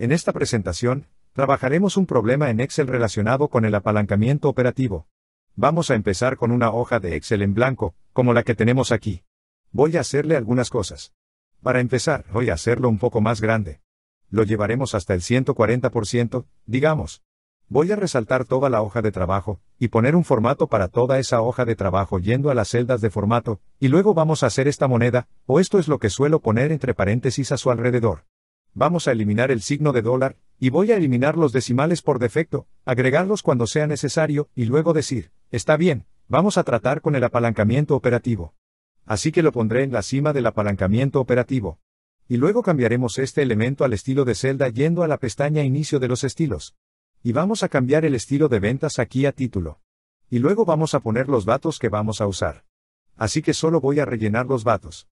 En esta presentación, trabajaremos un problema en Excel relacionado con el apalancamiento operativo. Vamos a empezar con una hoja de Excel en blanco, como la que tenemos aquí. Voy a hacerle algunas cosas. Para empezar, voy a hacerlo un poco más grande. Lo llevaremos hasta el 140%, digamos. Voy a resaltar toda la hoja de trabajo, y poner un formato para toda esa hoja de trabajo yendo a las celdas de formato, y luego vamos a hacer esta moneda, o esto es lo que suelo poner entre paréntesis a su alrededor. Vamos a eliminar el signo de dólar, y voy a eliminar los decimales por defecto, agregarlos cuando sea necesario, y luego decir, está bien, vamos a tratar con el apalancamiento operativo. Así que lo pondré en la cima del apalancamiento operativo. Y luego cambiaremos este elemento al estilo de celda yendo a la pestaña Inicio de los estilos. Y vamos a cambiar el estilo de ventas aquí a título. Y luego vamos a poner los datos que vamos a usar. Así que solo voy a rellenar los datos.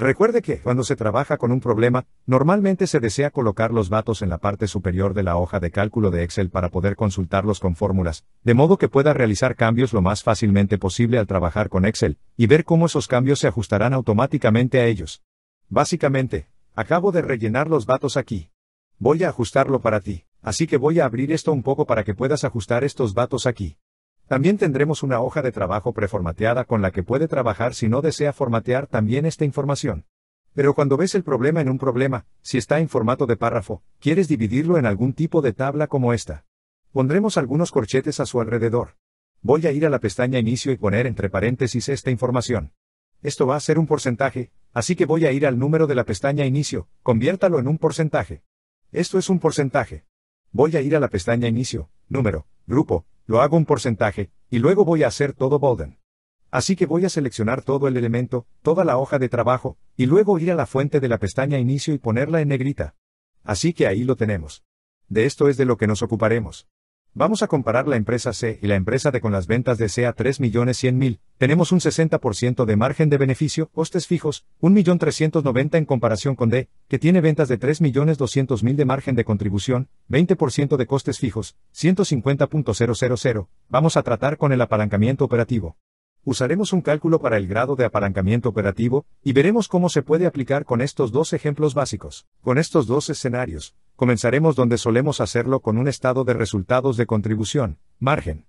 Recuerde que, cuando se trabaja con un problema, normalmente se desea colocar los datos en la parte superior de la hoja de cálculo de Excel para poder consultarlos con fórmulas, de modo que pueda realizar cambios lo más fácilmente posible al trabajar con Excel, y ver cómo esos cambios se ajustarán automáticamente a ellos. Básicamente, acabo de rellenar los datos aquí. Voy a ajustarlo para ti, así que voy a abrir esto un poco para que puedas ajustar estos datos aquí. También tendremos una hoja de trabajo preformateada con la que puede trabajar si no desea formatear también esta información. Pero cuando ves el problema en un problema, si está en formato de párrafo, quieres dividirlo en algún tipo de tabla como esta. Pondremos algunos corchetes a su alrededor. Voy a ir a la pestaña Inicio y poner entre paréntesis esta información. Esto va a ser un porcentaje, así que voy a ir al número de la pestaña Inicio, conviértalo en un porcentaje. Esto es un porcentaje. Voy a ir a la pestaña Inicio, número, grupo, lo hago un porcentaje, y luego voy a hacer todo Bolden. Así que voy a seleccionar todo el elemento, toda la hoja de trabajo, y luego ir a la fuente de la pestaña Inicio y ponerla en negrita. Así que ahí lo tenemos. De esto es de lo que nos ocuparemos. Vamos a comparar la empresa C y la empresa D con las ventas de C a 3.100.000. Tenemos un 60% de margen de beneficio, costes fijos, 1.390.000 en comparación con D, que tiene ventas de 3.200.000 de margen de contribución, 20% de costes fijos, 150.000. Vamos a tratar con el apalancamiento operativo. Usaremos un cálculo para el grado de apalancamiento operativo y veremos cómo se puede aplicar con estos dos ejemplos básicos. Con estos dos escenarios, Comenzaremos donde solemos hacerlo con un estado de resultados de contribución, margen.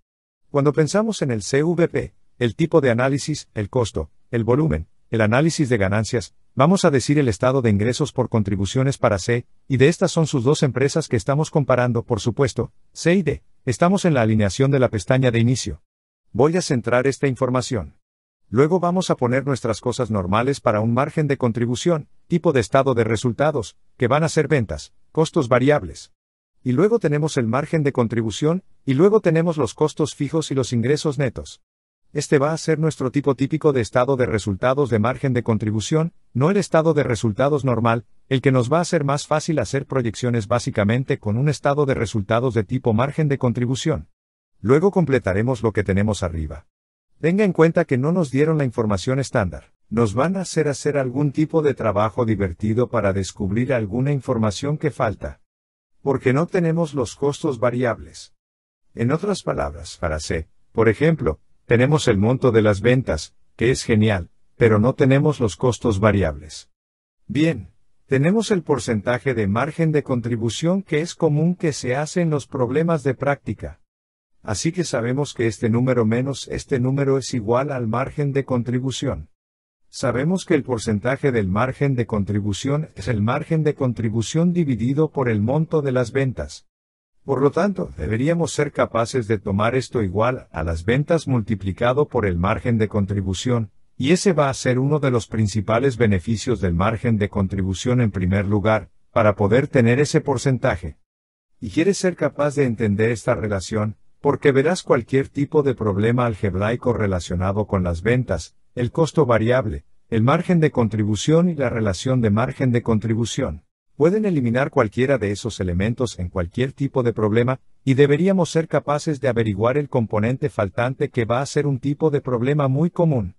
Cuando pensamos en el CVP, el tipo de análisis, el costo, el volumen, el análisis de ganancias, vamos a decir el estado de ingresos por contribuciones para C, y de estas son sus dos empresas que estamos comparando, por supuesto, C y D, estamos en la alineación de la pestaña de inicio. Voy a centrar esta información. Luego vamos a poner nuestras cosas normales para un margen de contribución, tipo de estado de resultados, que van a ser ventas, costos variables. Y luego tenemos el margen de contribución, y luego tenemos los costos fijos y los ingresos netos. Este va a ser nuestro tipo típico de estado de resultados de margen de contribución, no el estado de resultados normal, el que nos va a ser más fácil hacer proyecciones básicamente con un estado de resultados de tipo margen de contribución. Luego completaremos lo que tenemos arriba. Tenga en cuenta que no nos dieron la información estándar. Nos van a hacer hacer algún tipo de trabajo divertido para descubrir alguna información que falta. Porque no tenemos los costos variables. En otras palabras, para C, por ejemplo, tenemos el monto de las ventas, que es genial, pero no tenemos los costos variables. Bien, tenemos el porcentaje de margen de contribución que es común que se hace en los problemas de práctica. Así que sabemos que este número menos este número es igual al margen de contribución. Sabemos que el porcentaje del margen de contribución es el margen de contribución dividido por el monto de las ventas. Por lo tanto, deberíamos ser capaces de tomar esto igual a las ventas multiplicado por el margen de contribución, y ese va a ser uno de los principales beneficios del margen de contribución en primer lugar, para poder tener ese porcentaje. Y quieres ser capaz de entender esta relación, porque verás cualquier tipo de problema algebraico relacionado con las ventas, el costo variable, el margen de contribución y la relación de margen de contribución. Pueden eliminar cualquiera de esos elementos en cualquier tipo de problema, y deberíamos ser capaces de averiguar el componente faltante que va a ser un tipo de problema muy común.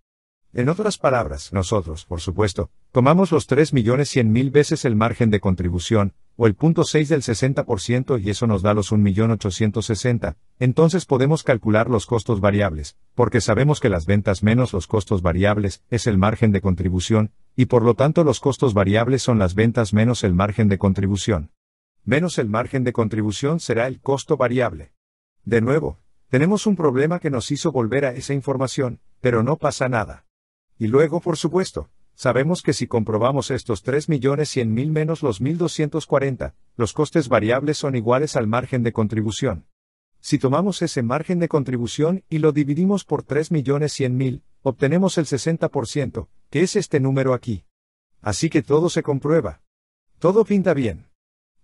En otras palabras, nosotros, por supuesto, tomamos los 3.100.000 veces el margen de contribución, o el punto 6 del 60% y eso nos da los 1.860, entonces podemos calcular los costos variables, porque sabemos que las ventas menos los costos variables es el margen de contribución, y por lo tanto los costos variables son las ventas menos el margen de contribución. Menos el margen de contribución será el costo variable. De nuevo, tenemos un problema que nos hizo volver a esa información, pero no pasa nada. Y luego, por supuesto, Sabemos que si comprobamos estos 3.100.000 menos los 1.240, los costes variables son iguales al margen de contribución. Si tomamos ese margen de contribución y lo dividimos por 3.100.000, obtenemos el 60%, que es este número aquí. Así que todo se comprueba. Todo pinta bien.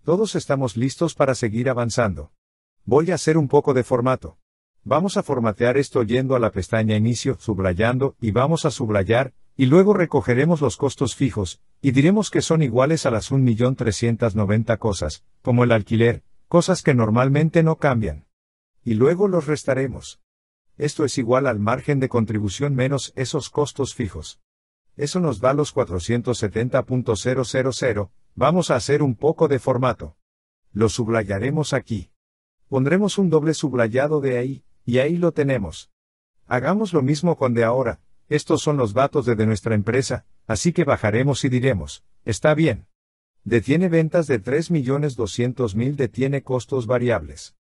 Todos estamos listos para seguir avanzando. Voy a hacer un poco de formato. Vamos a formatear esto yendo a la pestaña Inicio, subrayando, y vamos a subrayar, y luego recogeremos los costos fijos, y diremos que son iguales a las 1.390 cosas, como el alquiler, cosas que normalmente no cambian. Y luego los restaremos. Esto es igual al margen de contribución menos esos costos fijos. Eso nos da los 470.000, vamos a hacer un poco de formato. Lo subrayaremos aquí. Pondremos un doble subrayado de ahí, y ahí lo tenemos. Hagamos lo mismo con de ahora, estos son los datos de, nuestra empresa, así que bajaremos y diremos, está bien. Detiene ventas de 3.200.000, detiene costos variables.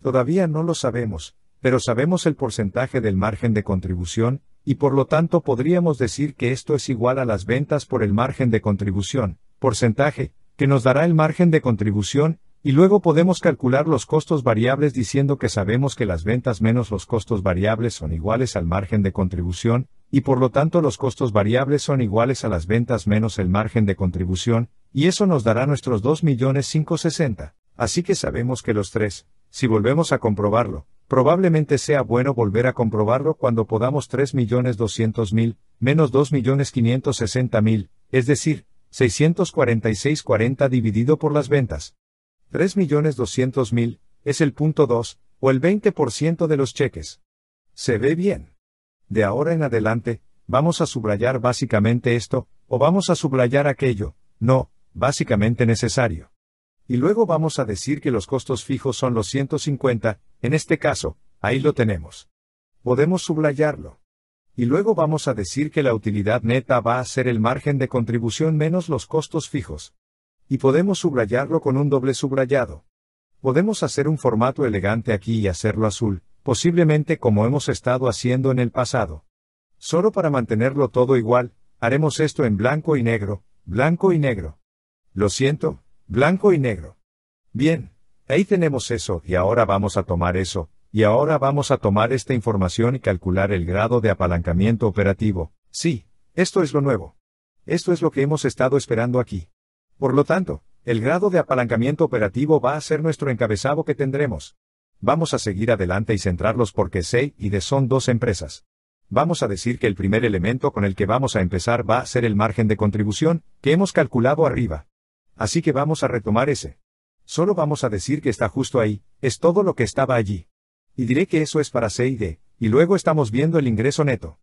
Todavía no lo sabemos, pero sabemos el porcentaje del margen de contribución, y por lo tanto podríamos decir que esto es igual a las ventas por el margen de contribución, porcentaje, que nos dará el margen de contribución, y luego podemos calcular los costos variables diciendo que sabemos que las ventas menos los costos variables son iguales al margen de contribución, y por lo tanto los costos variables son iguales a las ventas menos el margen de contribución, y eso nos dará nuestros 2.560. Así que sabemos que los tres, si volvemos a comprobarlo, probablemente sea bueno volver a comprobarlo cuando podamos 3.200.000 menos 2.560.000, es decir, 646.40 dividido por las ventas. 3.200.000 es el punto 2, o el 20% de los cheques. Se ve bien de ahora en adelante, vamos a subrayar básicamente esto, o vamos a subrayar aquello, no, básicamente necesario. Y luego vamos a decir que los costos fijos son los 150, en este caso, ahí lo tenemos. Podemos subrayarlo. Y luego vamos a decir que la utilidad neta va a ser el margen de contribución menos los costos fijos. Y podemos subrayarlo con un doble subrayado. Podemos hacer un formato elegante aquí y hacerlo azul, posiblemente como hemos estado haciendo en el pasado. Solo para mantenerlo todo igual, haremos esto en blanco y negro, blanco y negro. Lo siento, blanco y negro. Bien, ahí tenemos eso, y ahora vamos a tomar eso, y ahora vamos a tomar esta información y calcular el grado de apalancamiento operativo. Sí, esto es lo nuevo. Esto es lo que hemos estado esperando aquí. Por lo tanto, el grado de apalancamiento operativo va a ser nuestro encabezado que tendremos. Vamos a seguir adelante y centrarlos porque C y D son dos empresas. Vamos a decir que el primer elemento con el que vamos a empezar va a ser el margen de contribución, que hemos calculado arriba. Así que vamos a retomar ese. Solo vamos a decir que está justo ahí, es todo lo que estaba allí. Y diré que eso es para C y D, y luego estamos viendo el ingreso neto.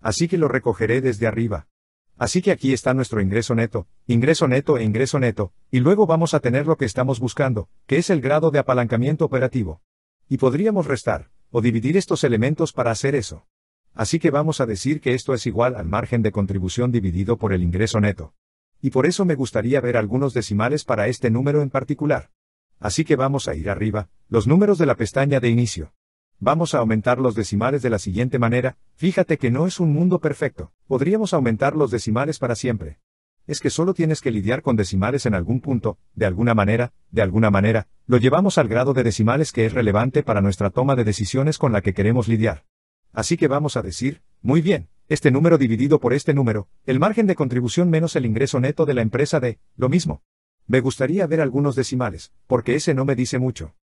Así que lo recogeré desde arriba. Así que aquí está nuestro ingreso neto, ingreso neto e ingreso neto, y luego vamos a tener lo que estamos buscando, que es el grado de apalancamiento operativo. Y podríamos restar, o dividir estos elementos para hacer eso. Así que vamos a decir que esto es igual al margen de contribución dividido por el ingreso neto. Y por eso me gustaría ver algunos decimales para este número en particular. Así que vamos a ir arriba, los números de la pestaña de inicio. Vamos a aumentar los decimales de la siguiente manera, fíjate que no es un mundo perfecto, podríamos aumentar los decimales para siempre es que solo tienes que lidiar con decimales en algún punto, de alguna manera, de alguna manera, lo llevamos al grado de decimales que es relevante para nuestra toma de decisiones con la que queremos lidiar. Así que vamos a decir, muy bien, este número dividido por este número, el margen de contribución menos el ingreso neto de la empresa de, lo mismo. Me gustaría ver algunos decimales, porque ese no me dice mucho.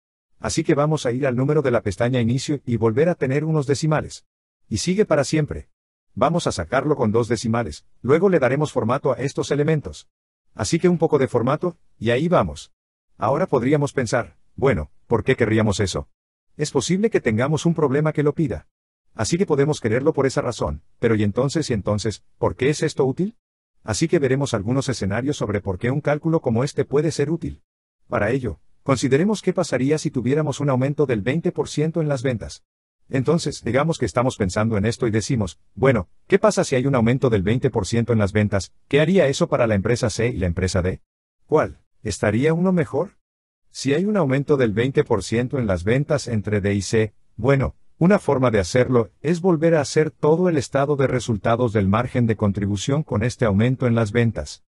Así que vamos a ir al número de la pestaña inicio y volver a tener unos decimales. Y sigue para siempre. Vamos a sacarlo con dos decimales, luego le daremos formato a estos elementos. Así que un poco de formato, y ahí vamos. Ahora podríamos pensar, bueno, ¿por qué querríamos eso? Es posible que tengamos un problema que lo pida. Así que podemos quererlo por esa razón, pero ¿y entonces y entonces, por qué es esto útil? Así que veremos algunos escenarios sobre por qué un cálculo como este puede ser útil. Para ello, consideremos qué pasaría si tuviéramos un aumento del 20% en las ventas. Entonces, digamos que estamos pensando en esto y decimos, bueno, ¿qué pasa si hay un aumento del 20% en las ventas? ¿Qué haría eso para la empresa C y la empresa D? ¿Cuál? ¿Estaría uno mejor? Si hay un aumento del 20% en las ventas entre D y C, bueno, una forma de hacerlo es volver a hacer todo el estado de resultados del margen de contribución con este aumento en las ventas.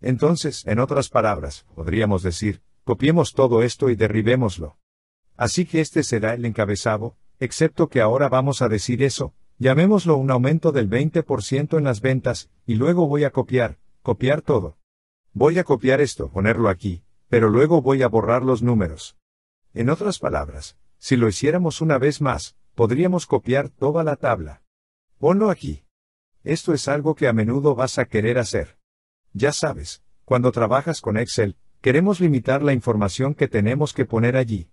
Entonces, en otras palabras, podríamos decir, copiemos todo esto y derribémoslo. Así que este será el encabezado, excepto que ahora vamos a decir eso, llamémoslo un aumento del 20% en las ventas, y luego voy a copiar, copiar todo. Voy a copiar esto, ponerlo aquí, pero luego voy a borrar los números. En otras palabras, si lo hiciéramos una vez más, podríamos copiar toda la tabla. Ponlo aquí. Esto es algo que a menudo vas a querer hacer. Ya sabes, cuando trabajas con Excel, queremos limitar la información que tenemos que poner allí.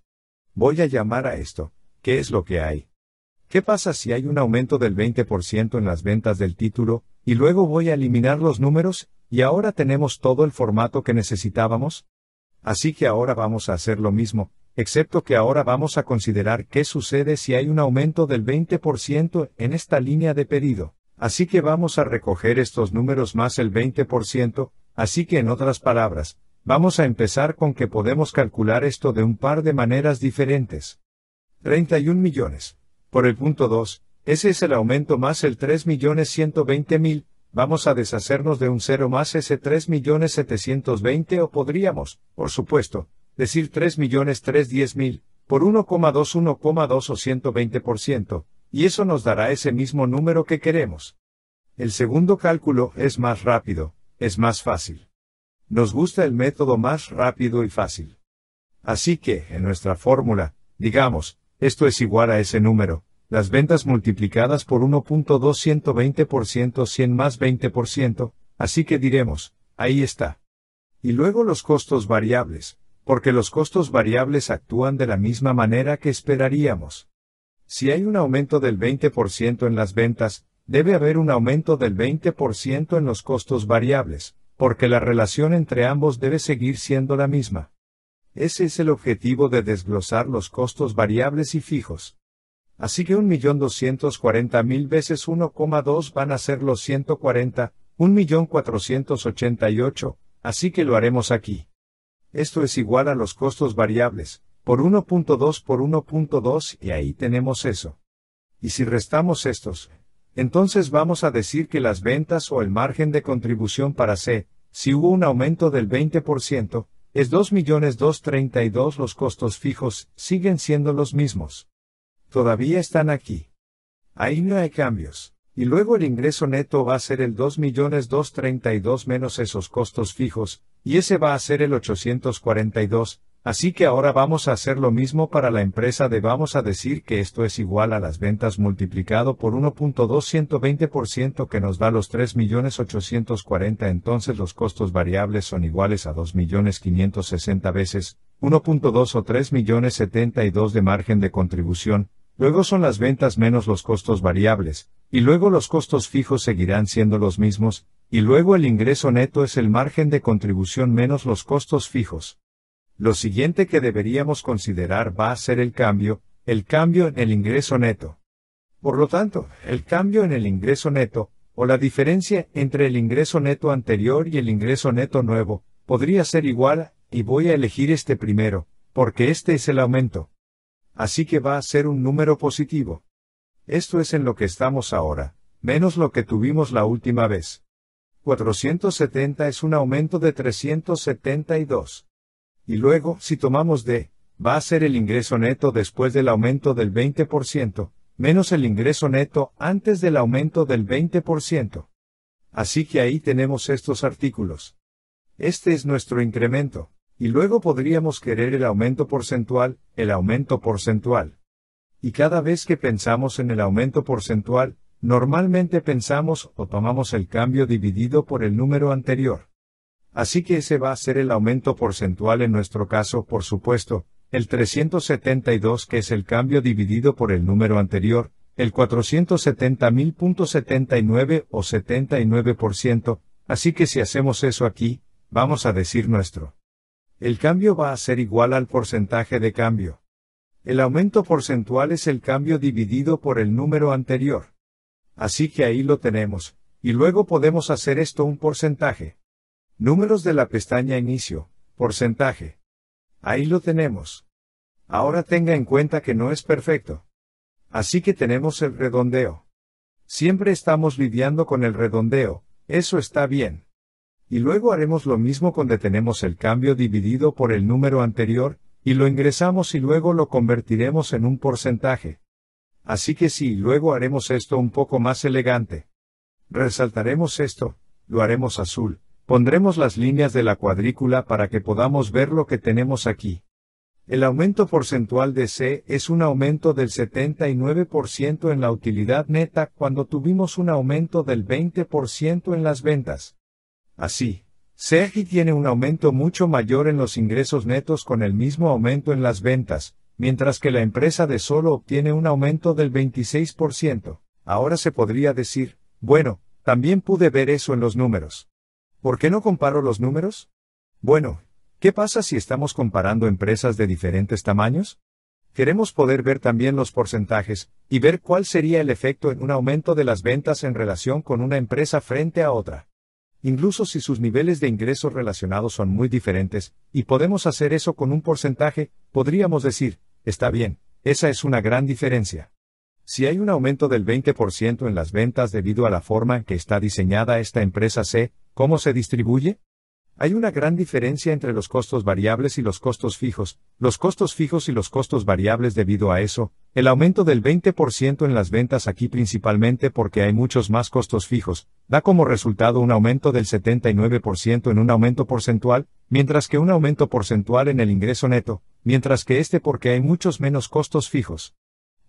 Voy a llamar a esto, ¿Qué es lo que hay? ¿Qué pasa si hay un aumento del 20% en las ventas del título, y luego voy a eliminar los números, y ahora tenemos todo el formato que necesitábamos? Así que ahora vamos a hacer lo mismo, excepto que ahora vamos a considerar qué sucede si hay un aumento del 20% en esta línea de pedido. Así que vamos a recoger estos números más el 20%, así que en otras palabras, vamos a empezar con que podemos calcular esto de un par de maneras diferentes. 31 millones. Por el punto 2, ese es el aumento más el 3 millones 120 mil, vamos a deshacernos de un 0 más ese 3 millones 720 o podríamos, por supuesto, decir 3 millones 310 mil, por 1,21,2 o 120%, y eso nos dará ese mismo número que queremos. El segundo cálculo es más rápido, es más fácil. Nos gusta el método más rápido y fácil. Así que, en nuestra fórmula, digamos, esto es igual a ese número, las ventas multiplicadas por 1.220% 100 más 20%, así que diremos, ahí está. Y luego los costos variables, porque los costos variables actúan de la misma manera que esperaríamos. Si hay un aumento del 20% en las ventas, debe haber un aumento del 20% en los costos variables, porque la relación entre ambos debe seguir siendo la misma. Ese es el objetivo de desglosar los costos variables y fijos. Así que 1.240.000 veces 1,2 van a ser los 140, 1.488, así que lo haremos aquí. Esto es igual a los costos variables, por 1.2 por 1.2 y ahí tenemos eso. Y si restamos estos, entonces vamos a decir que las ventas o el margen de contribución para C, si hubo un aumento del 20%, es 2.232 los costos fijos, siguen siendo los mismos. Todavía están aquí. Ahí no hay cambios. Y luego el ingreso neto va a ser el 2.232 menos esos costos fijos, y ese va a ser el 842, Así que ahora vamos a hacer lo mismo para la empresa de vamos a decir que esto es igual a las ventas multiplicado por 1.220% que nos da los 3.840 entonces los costos variables son iguales a 2.560 veces 1.2 o 3.072 de margen de contribución, luego son las ventas menos los costos variables, y luego los costos fijos seguirán siendo los mismos, y luego el ingreso neto es el margen de contribución menos los costos fijos. Lo siguiente que deberíamos considerar va a ser el cambio, el cambio en el ingreso neto. Por lo tanto, el cambio en el ingreso neto, o la diferencia entre el ingreso neto anterior y el ingreso neto nuevo, podría ser igual, y voy a elegir este primero, porque este es el aumento. Así que va a ser un número positivo. Esto es en lo que estamos ahora, menos lo que tuvimos la última vez. 470 es un aumento de 372. Y luego, si tomamos D, va a ser el ingreso neto después del aumento del 20%, menos el ingreso neto antes del aumento del 20%. Así que ahí tenemos estos artículos. Este es nuestro incremento, y luego podríamos querer el aumento porcentual, el aumento porcentual. Y cada vez que pensamos en el aumento porcentual, normalmente pensamos o tomamos el cambio dividido por el número anterior. Así que ese va a ser el aumento porcentual en nuestro caso, por supuesto, el 372 que es el cambio dividido por el número anterior, el 470.000.79 o 79%, así que si hacemos eso aquí, vamos a decir nuestro. El cambio va a ser igual al porcentaje de cambio. El aumento porcentual es el cambio dividido por el número anterior. Así que ahí lo tenemos, y luego podemos hacer esto un porcentaje. Números de la pestaña Inicio, porcentaje. Ahí lo tenemos. Ahora tenga en cuenta que no es perfecto. Así que tenemos el redondeo. Siempre estamos lidiando con el redondeo, eso está bien. Y luego haremos lo mismo con detenemos el cambio dividido por el número anterior, y lo ingresamos y luego lo convertiremos en un porcentaje. Así que sí, luego haremos esto un poco más elegante. Resaltaremos esto, lo haremos azul, Pondremos las líneas de la cuadrícula para que podamos ver lo que tenemos aquí. El aumento porcentual de C es un aumento del 79% en la utilidad neta cuando tuvimos un aumento del 20% en las ventas. Así, CEGI tiene un aumento mucho mayor en los ingresos netos con el mismo aumento en las ventas, mientras que la empresa de solo obtiene un aumento del 26%. Ahora se podría decir, bueno, también pude ver eso en los números. ¿Por qué no comparo los números? Bueno, ¿qué pasa si estamos comparando empresas de diferentes tamaños? Queremos poder ver también los porcentajes, y ver cuál sería el efecto en un aumento de las ventas en relación con una empresa frente a otra. Incluso si sus niveles de ingresos relacionados son muy diferentes, y podemos hacer eso con un porcentaje, podríamos decir, está bien, esa es una gran diferencia. Si hay un aumento del 20% en las ventas debido a la forma en que está diseñada esta empresa C, ¿Cómo se distribuye? Hay una gran diferencia entre los costos variables y los costos fijos, los costos fijos y los costos variables debido a eso, el aumento del 20% en las ventas aquí principalmente porque hay muchos más costos fijos, da como resultado un aumento del 79% en un aumento porcentual, mientras que un aumento porcentual en el ingreso neto, mientras que este porque hay muchos menos costos fijos.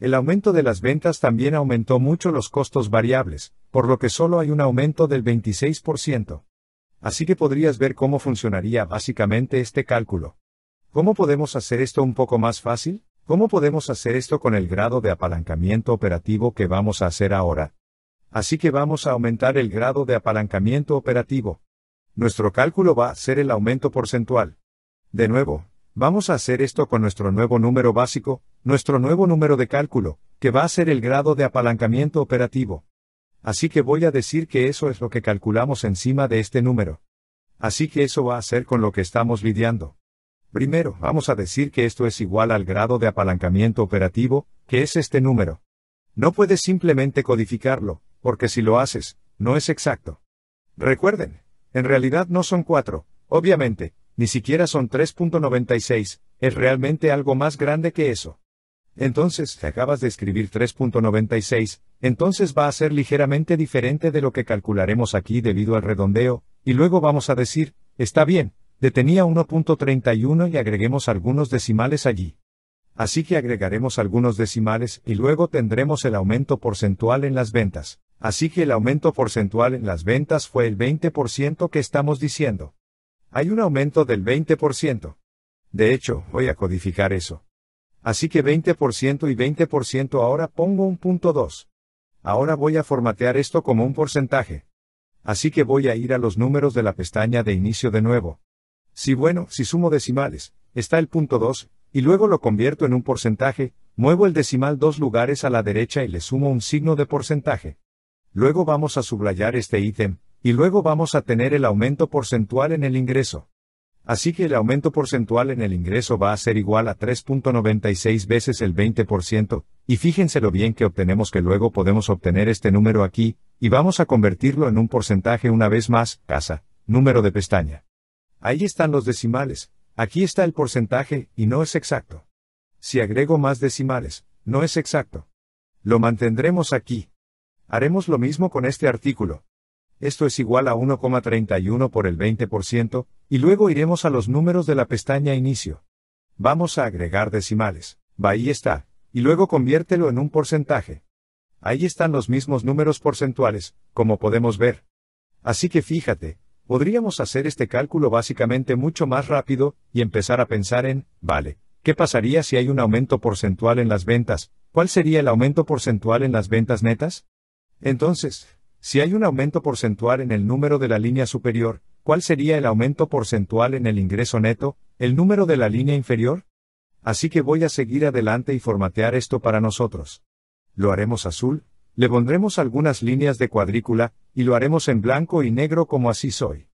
El aumento de las ventas también aumentó mucho los costos variables, por lo que solo hay un aumento del 26%. Así que podrías ver cómo funcionaría básicamente este cálculo. ¿Cómo podemos hacer esto un poco más fácil? ¿Cómo podemos hacer esto con el grado de apalancamiento operativo que vamos a hacer ahora? Así que vamos a aumentar el grado de apalancamiento operativo. Nuestro cálculo va a ser el aumento porcentual. De nuevo, Vamos a hacer esto con nuestro nuevo número básico, nuestro nuevo número de cálculo, que va a ser el grado de apalancamiento operativo. Así que voy a decir que eso es lo que calculamos encima de este número. Así que eso va a ser con lo que estamos lidiando. Primero, vamos a decir que esto es igual al grado de apalancamiento operativo, que es este número. No puedes simplemente codificarlo, porque si lo haces, no es exacto. Recuerden, en realidad no son cuatro, obviamente, ni siquiera son 3.96, es realmente algo más grande que eso. Entonces, si acabas de escribir 3.96, entonces va a ser ligeramente diferente de lo que calcularemos aquí debido al redondeo, y luego vamos a decir, está bien, detenía 1.31 y agreguemos algunos decimales allí. Así que agregaremos algunos decimales y luego tendremos el aumento porcentual en las ventas. Así que el aumento porcentual en las ventas fue el 20% que estamos diciendo. Hay un aumento del 20%. De hecho, voy a codificar eso. Así que 20% y 20% ahora pongo un punto 2. Ahora voy a formatear esto como un porcentaje. Así que voy a ir a los números de la pestaña de inicio de nuevo. Si bueno, si sumo decimales, está el punto 2, y luego lo convierto en un porcentaje, muevo el decimal dos lugares a la derecha y le sumo un signo de porcentaje. Luego vamos a subrayar este ítem, y luego vamos a tener el aumento porcentual en el ingreso. Así que el aumento porcentual en el ingreso va a ser igual a 3.96 veces el 20%, y fíjense lo bien que obtenemos que luego podemos obtener este número aquí, y vamos a convertirlo en un porcentaje una vez más, casa, número de pestaña. Ahí están los decimales, aquí está el porcentaje, y no es exacto. Si agrego más decimales, no es exacto. Lo mantendremos aquí. Haremos lo mismo con este artículo esto es igual a 1,31 por el 20%, y luego iremos a los números de la pestaña Inicio. Vamos a agregar decimales, va ahí está, y luego conviértelo en un porcentaje. Ahí están los mismos números porcentuales, como podemos ver. Así que fíjate, podríamos hacer este cálculo básicamente mucho más rápido, y empezar a pensar en, vale, ¿qué pasaría si hay un aumento porcentual en las ventas? ¿Cuál sería el aumento porcentual en las ventas netas? Entonces, si hay un aumento porcentual en el número de la línea superior, ¿cuál sería el aumento porcentual en el ingreso neto, el número de la línea inferior? Así que voy a seguir adelante y formatear esto para nosotros. Lo haremos azul, le pondremos algunas líneas de cuadrícula, y lo haremos en blanco y negro como así soy.